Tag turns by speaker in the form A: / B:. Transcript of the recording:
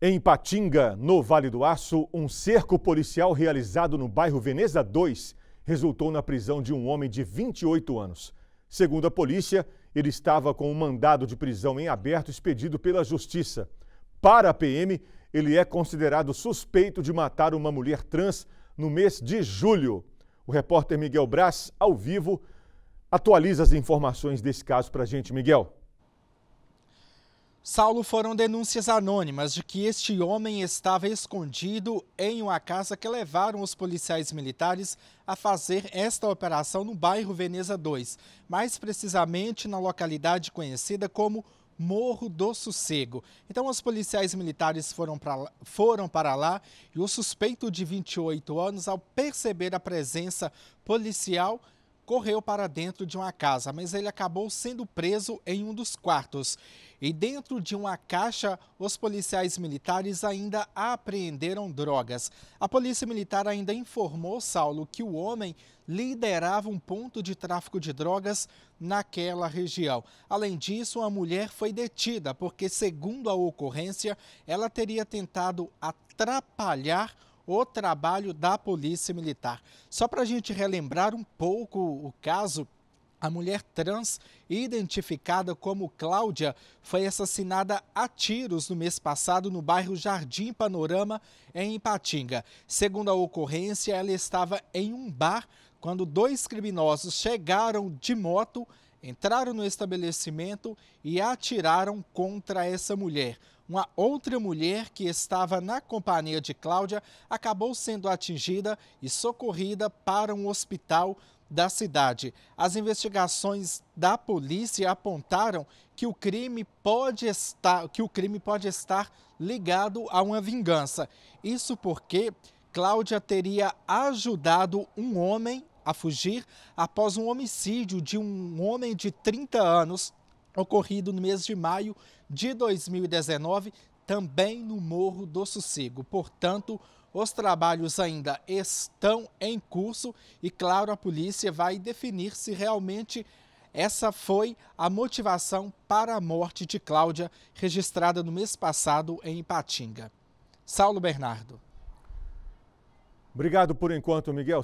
A: Em Patinga, no Vale do Aço, um cerco policial realizado no bairro Veneza 2 resultou na prisão de um homem de 28 anos. Segundo a polícia, ele estava com um mandado de prisão em aberto expedido pela justiça. Para a PM, ele é considerado suspeito de matar uma mulher trans no mês de julho. O repórter Miguel Brás, ao vivo, atualiza as informações desse caso para a gente. Miguel.
B: Saulo foram denúncias anônimas de que este homem estava escondido em uma casa que levaram os policiais militares a fazer esta operação no bairro Veneza 2, mais precisamente na localidade conhecida como Morro do Sossego. Então, os policiais militares foram, pra, foram para lá e o suspeito de 28 anos, ao perceber a presença policial, correu para dentro de uma casa, mas ele acabou sendo preso em um dos quartos. E dentro de uma caixa, os policiais militares ainda apreenderam drogas. A polícia militar ainda informou Saulo que o homem liderava um ponto de tráfico de drogas naquela região. Além disso, a mulher foi detida porque, segundo a ocorrência, ela teria tentado atrapalhar o trabalho da Polícia Militar. Só para a gente relembrar um pouco o caso, a mulher trans, identificada como Cláudia, foi assassinada a tiros no mês passado no bairro Jardim Panorama, em Ipatinga. Segundo a ocorrência, ela estava em um bar quando dois criminosos chegaram de moto entraram no estabelecimento e atiraram contra essa mulher. Uma outra mulher que estava na companhia de Cláudia acabou sendo atingida e socorrida para um hospital da cidade. As investigações da polícia apontaram que o crime pode estar, que o crime pode estar ligado a uma vingança. Isso porque Cláudia teria ajudado um homem a fugir após um homicídio de um homem de 30 anos ocorrido no mês de maio de 2019, também no Morro do Sossego. Portanto, os trabalhos ainda estão em curso e, claro, a polícia vai definir se realmente essa foi a motivação para a morte de Cláudia, registrada no mês passado em Ipatinga. Saulo Bernardo. Obrigado por enquanto,
A: Miguel.